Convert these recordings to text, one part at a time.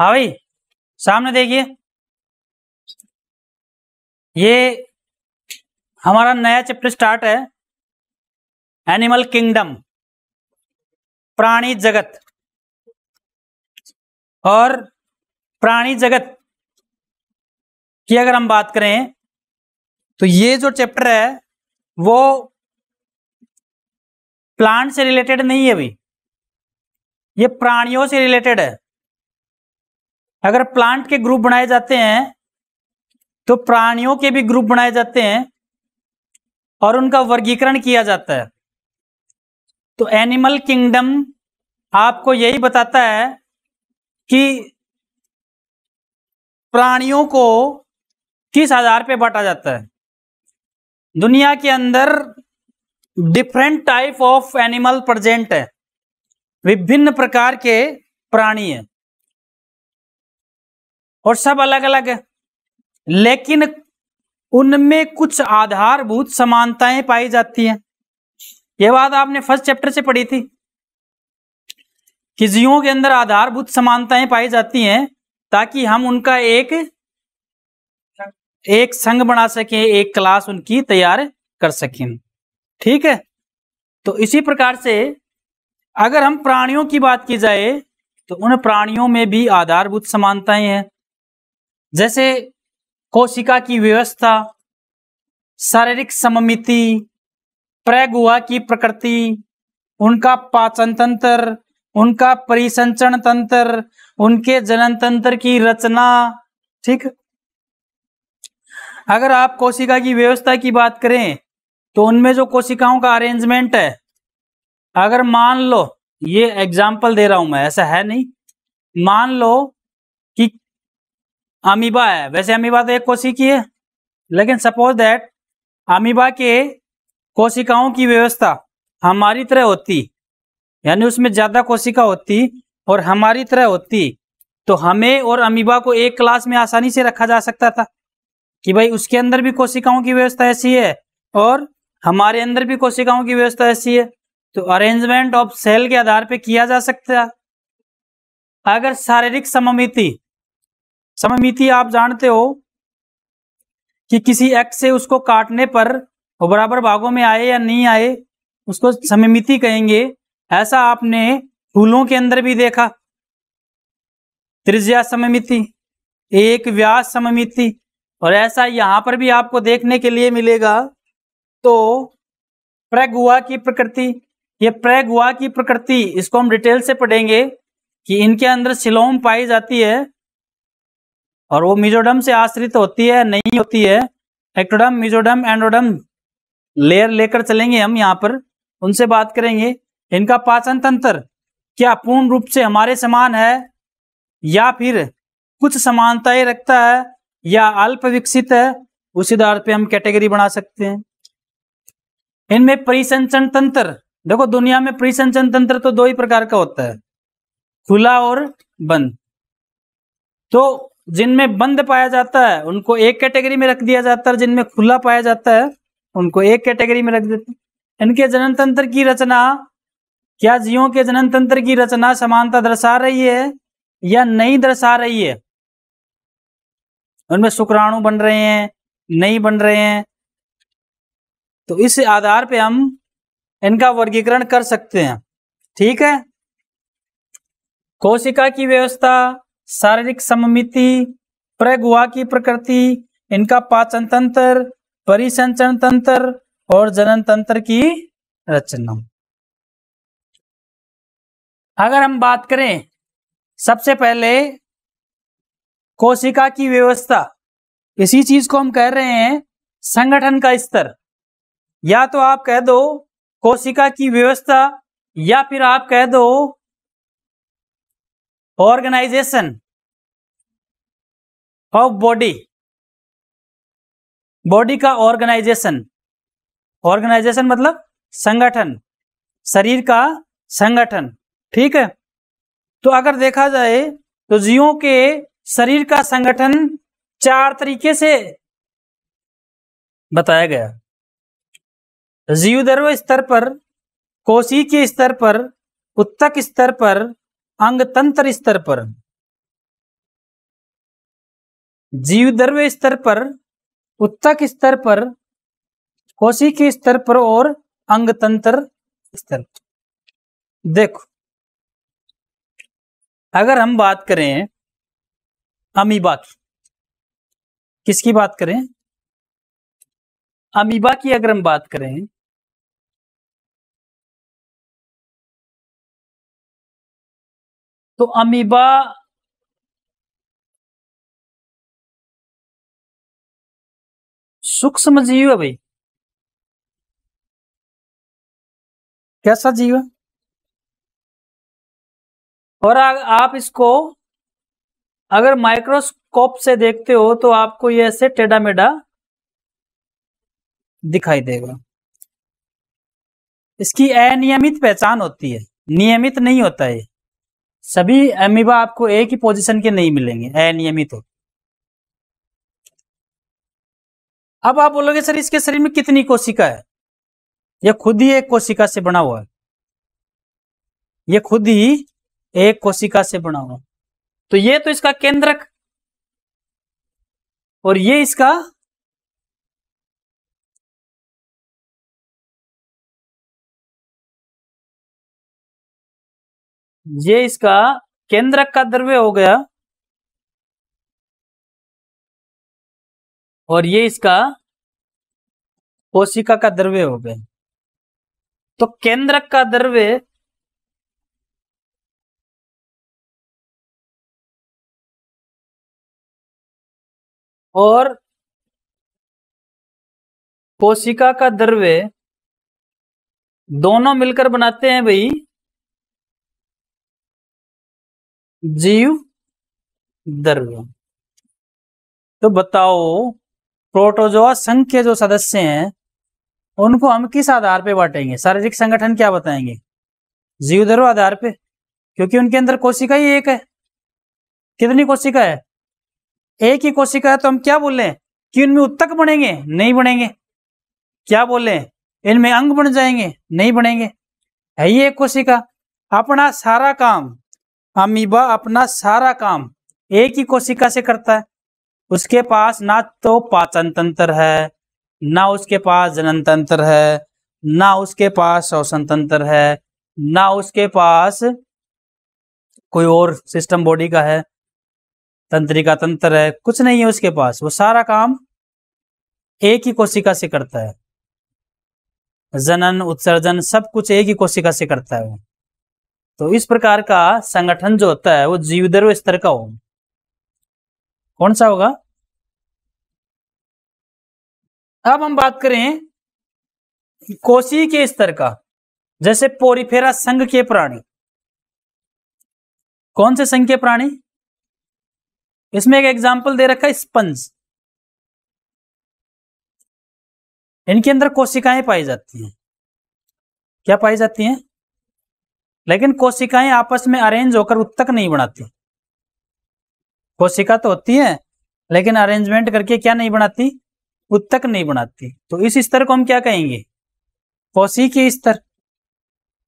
हाँ भाई सामने देखिए ये हमारा नया चैप्टर स्टार्ट है एनिमल किंगडम प्राणी जगत और प्राणी जगत की अगर हम बात करें तो ये जो चैप्टर है वो प्लांट से रिलेटेड नहीं है अभी ये प्राणियों से रिलेटेड है अगर प्लांट के ग्रुप बनाए जाते हैं तो प्राणियों के भी ग्रुप बनाए जाते हैं और उनका वर्गीकरण किया जाता है तो एनिमल किंगडम आपको यही बताता है कि प्राणियों को किस आधार पे बांटा जाता है दुनिया के अंदर different type of animal present है विभिन्न प्रकार के प्राणी हैं और सब अलग अलग है लेकिन उनमें कुछ आधारभूत समानताएं पाई जाती हैं यह बात आपने फर्स्ट चैप्टर से पढ़ी थी कि जीवों के अंदर आधारभूत समानताएं पाई जाती हैं ताकि हम उनका एक एक संघ बना सकें एक क्लास उनकी तैयार कर सकें ठीक है तो इसी प्रकार से अगर हम प्राणियों की बात की जाए तो उन प्राणियों में भी आधारभूत समानताएं हैं जैसे कोशिका की व्यवस्था शारीरिक सममिति प्रगुहा की प्रकृति उनका पाचन तंत्र उनका परिसंचरण तंत्र उनके जनन तंत्र की रचना ठीक अगर आप कोशिका की व्यवस्था की बात करें तो उनमें जो कोशिकाओं का अरेंजमेंट है अगर मान लो ये एग्जाम्पल दे रहा हूं मैं ऐसा है नहीं मान लो अमीबा है वैसे अमीबा तो एक कोशिकी है लेकिन सपोज दैट अमीबा के कोशिकाओं की व्यवस्था हमारी तरह होती यानी उसमें ज़्यादा कोशिका होती और हमारी तरह होती तो हमें और अमीबा को एक क्लास में आसानी से रखा जा सकता था कि भाई उसके अंदर भी कोशिकाओं की व्यवस्था ऐसी है और हमारे अंदर भी कोशिकाओं की व्यवस्था ऐसी है तो अरेंजमेंट ऑफ सेल के आधार पर किया जा सकता अगर शारीरिक सममिति सममिति आप जानते हो कि किसी एक्स से उसको काटने पर वो बराबर भागों में आए या नहीं आए उसको सममिति कहेंगे ऐसा आपने फूलों के अंदर भी देखा त्रिज्या सममिति एक व्यास सममिति और ऐसा यहां पर भी आपको देखने के लिए मिलेगा तो प्रगुआ की प्रकृति ये प्रगुआ की प्रकृति इसको हम डिटेल से पढ़ेंगे कि इनके अंदर सिलोम पाई जाती है और वो मिजोडम से आश्रित होती है नहीं होती है एक्टोडम मिजोडम एंडोडम लेयर लेकर चलेंगे हम यहाँ पर उनसे बात करेंगे इनका पाचन तंत्र क्या पूर्ण रूप से हमारे समान है या फिर कुछ समानताएं रखता है या अल्प विकसित है उसी आधार पे हम कैटेगरी बना सकते हैं इनमें परिसंचन तंत्र देखो दुनिया में परिसंचन तंत्र तो दो ही प्रकार का होता है खुला और बंद तो जिनमें बंद पाया जाता है उनको एक कैटेगरी में रख दिया जाता है जिनमें खुला पाया जाता है उनको एक कैटेगरी में रख देते हैं इनके जनन तंत्र की रचना क्या जीवों के जनन तंत्र की रचना समानता दर्शा रही है या नहीं दर्शा रही है उनमें शुक्राणु बन रहे हैं नहीं बन रहे हैं तो इस आधार पे हम इनका वर्गीकरण कर सकते हैं ठीक है कोशिका की व्यवस्था शारीरिक सममिति प्रगुआ की प्रकृति इनका पाचन तंत्र परिसंचरण तंत्र और जनन तंत्र की रचना अगर हम बात करें सबसे पहले कोशिका की व्यवस्था इसी चीज को हम कह रहे हैं संगठन का स्तर या तो आप कह दो कोशिका की व्यवस्था या फिर आप कह दो ऑर्गेनाइजेशन ऑफ बॉडी बॉडी का ऑर्गेनाइजेशन ऑर्गेनाइजेशन मतलब संगठन शरीर का संगठन ठीक है तो अगर देखा जाए तो जीवों के शरीर का संगठन चार तरीके से बताया गया जीवदर्व स्तर पर कोशी के स्तर पर उत्तक स्तर पर अंग तंत्र स्तर पर जीव द्रव्य स्तर पर उत्तक स्तर पर कोशी के स्तर पर और अंग तंत्र स्तर पर देखो अगर हम बात करें अमीबा की किसकी बात करें अमीबा की अगर हम बात करें तो अमीबा सूक्ष्म जीव है भाई कैसा जीव है और आ, आप इसको अगर माइक्रोस्कोप से देखते हो तो आपको ये ऐसे टेढ़ा मेढ़ा दिखाई देगा इसकी अनियमित पहचान होती है नियमित नहीं होता है सभी अमीबा आपको एक ही पोजीशन के नहीं मिलेंगे अनियमित हो अब आप बोलोगे सर इसके शरीर में कितनी कोशिका है यह खुद ही एक कोशिका से बना हुआ है यह खुद ही एक कोशिका से बना हुआ तो ये तो इसका केंद्रक और ये इसका ये इसका केंद्रक का द्रव्य हो गया और ये इसका कोशिका का द्रव्य हो गया तो केंद्रक का द्रव्य और कोशिका का द्रव्य दोनों मिलकर बनाते हैं भाई जीव द्रव्य तो बताओ प्रोटोजोआ संघ के जो सदस्य हैं उनको हम किस आधार पे बांटेंगे शारीरिक संगठन क्या बताएंगे जीव द्रव्य आधार पे क्योंकि उनके अंदर कोशिका ही एक है कितनी कोशिका है एक ही कोशिका है तो हम क्या बोले कि उनमें उत्तक बनेंगे नहीं बनेंगे क्या बोले इनमें अंग बन जाएंगे नहीं बनेंगे है ही एक कोशिका अपना सारा काम अमीबा अपना सारा काम एक ही कोशिका से करता है उसके पास ना तो पाचन तंत्र है ना उसके पास जनन तंत्र है ना उसके पास शोषण तंत्र है ना उसके पास कोई और सिस्टम बॉडी का है तंत्रिका तंत्र है कुछ नहीं है उसके पास वो सारा काम एक ही कोशिका से करता है जनन उत्सर्जन सब कुछ एक ही कोशिका से करता है वो तो इस प्रकार का संगठन जो होता है वो जीवदर्व स्तर का हो कौन सा होगा अब हम बात करें कोशी के स्तर का जैसे पोरिफेरा संघ के प्राणी कौन से संघ के प्राणी इसमें एक एग्जाम्पल दे रखा है स्पंज इनके अंदर कोशिकाएं पाई जाती हैं क्या पाई जाती हैं लेकिन कोशिकाएं आपस में अरेंज होकर उत्तक नहीं बनाती कोशिका तो होती है लेकिन अरेंजमेंट करके क्या नहीं बनाती उत्तक नहीं बनाती तो इस स्तर को हम क्या कहेंगे कोशी के स्तर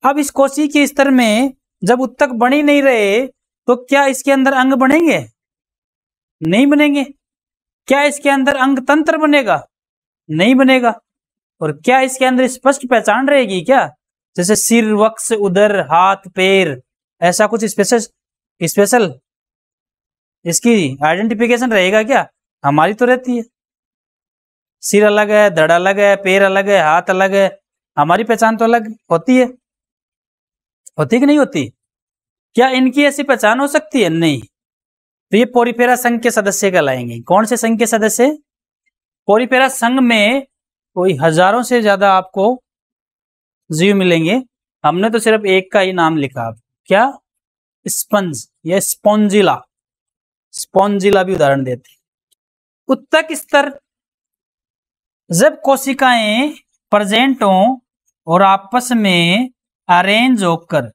अब इस कोशी के स्तर में जब उत्तक बनी नहीं रहे तो क्या इसके अंदर अंग बनेंगे नहीं बनेंगे क्या इसके अंदर अंग तंत्र बनेगा नहीं बनेगा और क्या इसके अंदर स्पष्ट पहचान रहेगी क्या जैसे सिर वक्स उधर हाथ पैर ऐसा कुछ स्पेशल स्पेशल इसकी आइडेंटिफिकेशन रहेगा क्या हमारी तो रहती है सिर अलग है धड़ अलग है पैर अलग है हाथ अलग है हमारी पहचान तो अलग होती है होती कि नहीं होती क्या इनकी ऐसी पहचान हो सकती है नहीं तो ये पोरीपेरा संघ के सदस्य कहलाएंगे कौन से संघ के सदस्य पोरीपेरा संघ में कोई हजारों से ज्यादा आपको जीव मिलेंगे हमने तो सिर्फ एक का ही नाम लिखा अब क्या स्पंज या स्पॉन्जिला स्पॉन्जिला भी उदाहरण देते हैं उत्तक स्तर जब कोशिकाएं प्रेजेंट हो और आपस में अरेंज होकर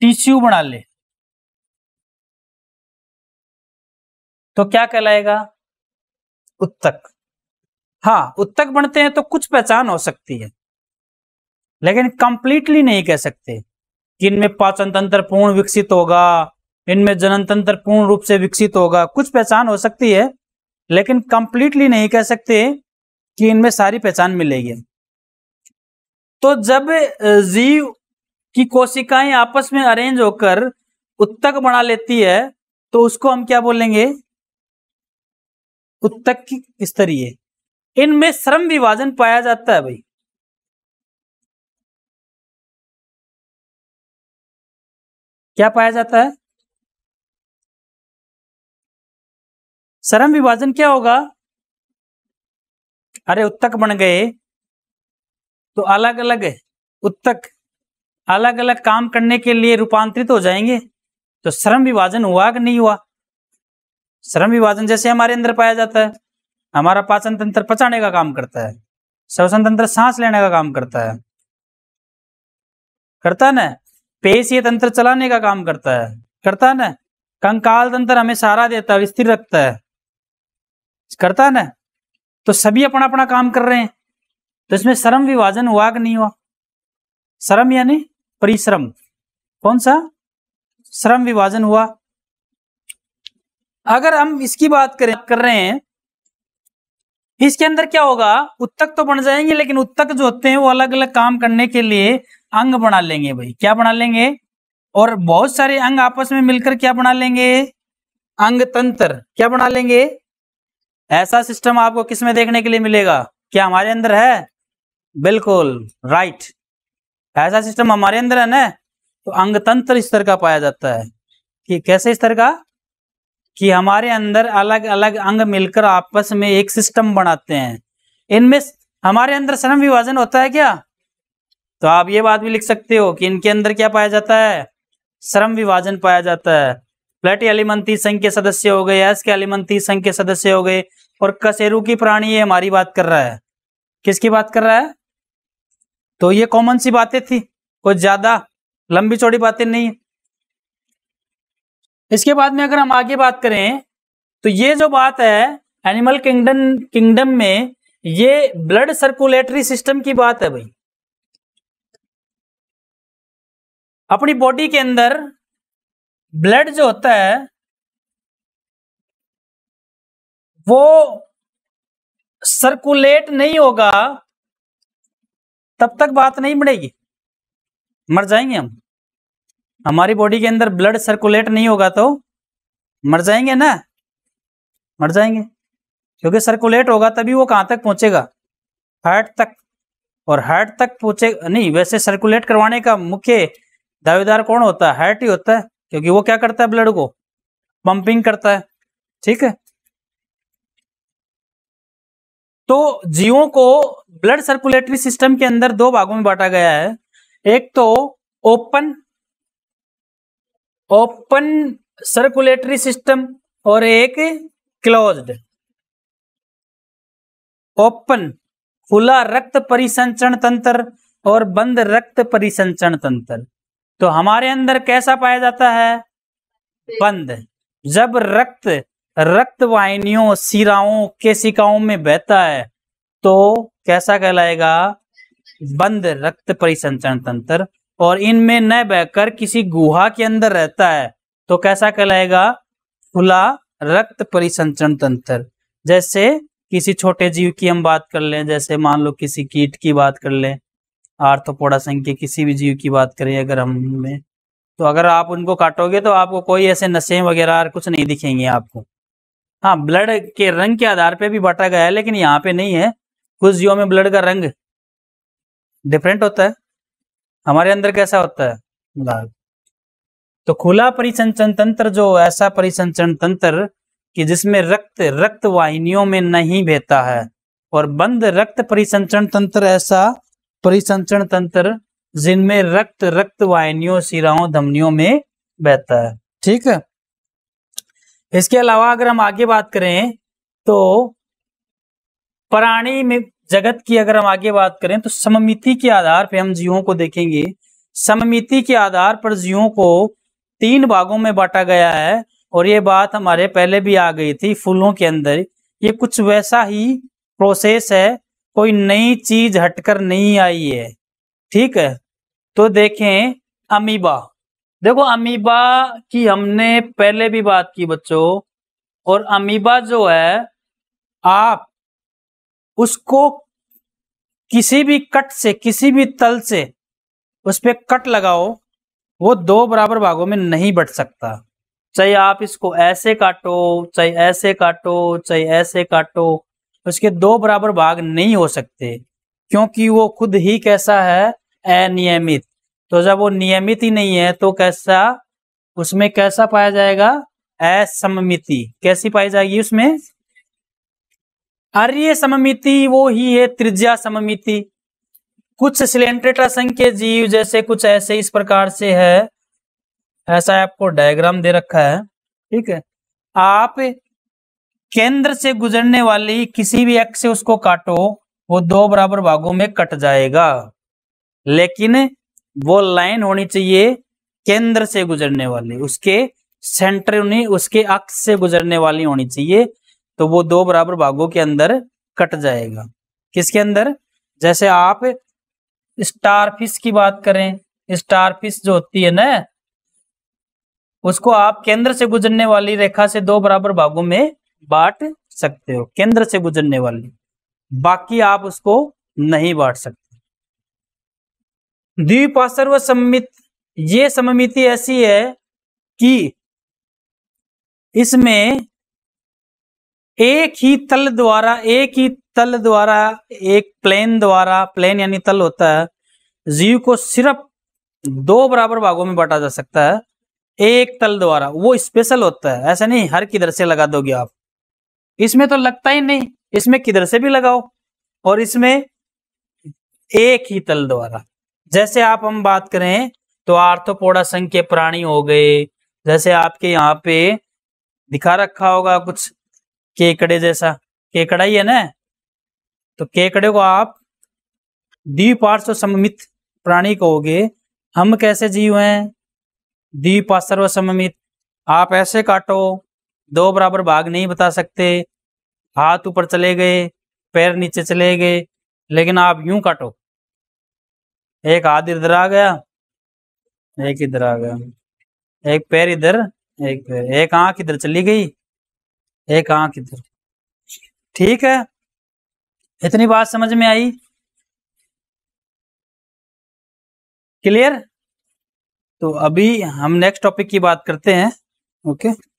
टिश्यू बना ले तो क्या कहलाएगा उत्तक हाँ उत्तक बनते हैं तो कुछ पहचान हो सकती है लेकिन कंप्लीटली नहीं कह सकते कि इनमें पाचन तंत्र पूर्ण विकसित होगा इनमें जनन तंत्र पूर्ण रूप से विकसित होगा कुछ पहचान हो सकती है लेकिन कंप्लीटली नहीं कह सकते कि इनमें सारी पहचान मिलेगी तो जब जीव की कोशिकाएं आपस में अरेंज होकर उत्तक बना लेती है तो उसको हम क्या बोलेंगे उत्तक की स्तरीय इनमें श्रम विभाजन पाया जाता है भाई क्या पाया जाता है श्रम विभाजन क्या होगा अरे उत्तक बन गए तो अलग अलग उत्तक अलग अलग काम करने के लिए रूपांतरित हो जाएंगे तो श्रम विभाजन हुआ कि नहीं हुआ श्रम विभाजन जैसे हमारे अंदर पाया जाता है हमारा पाचन तंत्र पचाने का काम करता है श्वसन तंत्र सांस लेने का काम करता है करता है ना पेशीय तंत्र चलाने का काम करता है करता है ना कंकाल तंत्र हमें सहारा देता है स्थिर रखता है करता है ना तो सभी अपना अपना काम कर रहे हैं तो इसमें श्रम विभाजन हुआ कि नहीं हुआ श्रम यानी परिश्रम कौन सा श्रम विभाजन हुआ अगर हम इसकी बात करें कर रहे हैं इसके अंदर क्या होगा उत्तक तो बन जाएंगे लेकिन उत्तक जो होते हैं वो अलग अलग काम करने के लिए अंग बना लेंगे भाई क्या बना लेंगे और बहुत सारे अंग आपस में मिलकर क्या बना लेंगे अंग तंत्र क्या बना लेंगे ऐसा सिस्टम आपको किसमें देखने के लिए मिलेगा क्या हमारे अंदर है बिल्कुल राइट ऐसा सिस्टम हमारे अंदर है ना तो अंग तंत्र इस तरह का पाया जाता है कि कैसे स्तर का कि हमारे अंदर अलग अलग अंग मिलकर आपस में एक सिस्टम बनाते हैं इनमें हमारे अंदर श्रम विभाजन होता है क्या तो आप ये बात भी लिख सकते हो कि इनके अंदर क्या पाया जाता है श्रम विभाजन पाया जाता है प्लेट एलिमंती संघ के सदस्य हो गए एस के एलिमंती संघ के सदस्य हो गए और कसेरू की प्राणी ये हमारी बात कर रहा है किसकी बात कर रहा है तो ये कॉमन सी बातें थी कुछ ज्यादा लंबी चौड़ी बातें नहीं इसके बाद में अगर हम आगे बात करें तो ये जो बात है एनिमल किंगडम किंगडम में ये ब्लड सर्कुलेटरी सिस्टम की बात है भाई अपनी बॉडी के अंदर ब्लड जो होता है वो सर्कुलेट नहीं होगा तब तक बात नहीं बढ़ेगी मर जाएंगे हम हमारी बॉडी के अंदर ब्लड सर्कुलेट नहीं होगा तो मर जाएंगे ना मर जाएंगे क्योंकि सर्कुलेट होगा तभी वो कहाँ तक पहुंचेगा हार्ट तक और हार्ट तक पहुंचे नहीं वैसे सर्कुलेट करवाने का मुख्य दावेदार कौन होता है हार्ट ही होता है क्योंकि वो क्या करता है ब्लड को पंपिंग करता है ठीक है तो जीवों को ब्लड सर्कुलेटरी सिस्टम के अंदर दो भागों में बांटा गया है एक तो ओपन ओपन सर्कुलेटरी सिस्टम और एक क्लोज्ड ओपन खुला रक्त परिसंचरण तंत्र और बंद रक्त परिसंचरण तंत्र तो हमारे अंदर कैसा पाया जाता है बंद जब रक्त रक्त वाहिनियों सिराओं के सिकाओं में बहता है तो कैसा कहलाएगा बंद रक्त परिसंचरण तंत्र और इनमें न बहकर किसी गुहा के अंदर रहता है तो कैसा कहलाएगा खुला रक्त परिसंचरण तंत्र जैसे किसी छोटे जीव की हम बात कर लें जैसे मान लो किसी कीट की बात कर लें आर्थोपोडा संघ के किसी भी जीव की बात करें अगर हम में तो अगर आप उनको काटोगे तो आपको कोई ऐसे नशे वगैरह कुछ नहीं दिखेंगे आपको हाँ ब्लड के रंग के आधार पे भी बांटा गया है लेकिन यहाँ पे नहीं है कुछ जीवों में ब्लड का रंग डिफरेंट होता है हमारे अंदर कैसा होता है लाभ तो खुला परिसंचन तंत्र जो ऐसा परिसंचन तंत्र कि जिसमें रक्त रक्त वाहिनियों में नहीं बहता है और बंद रक्त परिसंचरण तंत्र ऐसा परिसंचरण तंत्र जिनमें रक्त रक्त वाहिनियों सिराओं धमनियों में बहता है ठीक है इसके अलावा अगर हम आगे बात करें तो प्राणी में जगत की अगर हम आगे बात करें तो सममिति के आधार पर हम जीवों को देखेंगे सममिति के आधार पर जीवों को तीन भागों में बांटा गया है और ये बात हमारे पहले भी आ गई थी फूलों के अंदर ये कुछ वैसा ही प्रोसेस है कोई नई चीज हटकर नहीं आई है ठीक है तो देखें अमीबा देखो अमीबा की हमने पहले भी बात की बच्चों और अमीबा जो है आप उसको किसी भी कट से किसी भी तल से उस पर कट लगाओ वो दो बराबर भागों में नहीं बट सकता चाहे आप इसको ऐसे काटो चाहे ऐसे काटो चाहे ऐसे काटो उसके दो बराबर भाग नहीं हो सकते क्योंकि वो खुद ही कैसा है अनियमित तो जब वो नियमित ही नहीं है तो कैसा उसमें कैसा पाया जाएगा असममिति कैसी पाई जाएगी उसमें अर्य सममिति वो ही है त्रिज्या सममिति कुछ सिलेंट्रेट संघ के जीव जैसे कुछ ऐसे इस प्रकार से है ऐसा आपको डायग्राम दे रखा है ठीक है आप केंद्र से गुजरने वाली किसी भी एक्स से उसको काटो वो दो बराबर भागों में कट जाएगा लेकिन वो लाइन होनी चाहिए केंद्र से गुजरने वाली उसके सेंटर उसके अक्ष से गुजरने वाली होनी चाहिए तो वो दो बराबर भागों के अंदर कट जाएगा किसके अंदर जैसे आप स्टार फिश की बात करें स्टार फिश जो होती है ना उसको आप केंद्र से गुजरने वाली रेखा से दो बराबर भागों में बांट सकते हो केंद्र से गुजरने वाली बाकी आप उसको नहीं बांट सकते द्विपार्श्व सम्मित ये सममिति ऐसी है कि इसमें एक ही तल द्वारा एक ही तल द्वारा एक प्लेन द्वारा प्लेन यानी तल होता है जीव को सिर्फ दो बराबर भागों में बांटा जा सकता है एक तल द्वारा वो स्पेशल होता है ऐसा नहीं हर किधर से लगा दोगे आप इसमें तो लगता ही नहीं इसमें किधर से भी लगाओ और इसमें एक ही तल द्वारा जैसे आप हम बात करें तो आर्थोपोडा संघ के प्राणी हो गए जैसे आपके यहाँ पे दिखा रखा होगा कुछ केकड़े जैसा केकड़ा ही है ना तो केकड़े को आप द्विपार्श्व सममित प्राणी कहोगे हम कैसे जीव हैं द्विपार्श्व सममित आप ऐसे काटो दो बराबर भाग नहीं बता सकते हाथ ऊपर चले गए पैर नीचे चले गए लेकिन आप यूं काटो एक हाथ इधर आ गया एक इधर आ गया एक पैर इधर एक पैर एक आंख इधर चली गई एक आंख इधर ठीक है इतनी बात समझ में आई क्लियर तो अभी हम नेक्स्ट टॉपिक की बात करते हैं ओके okay?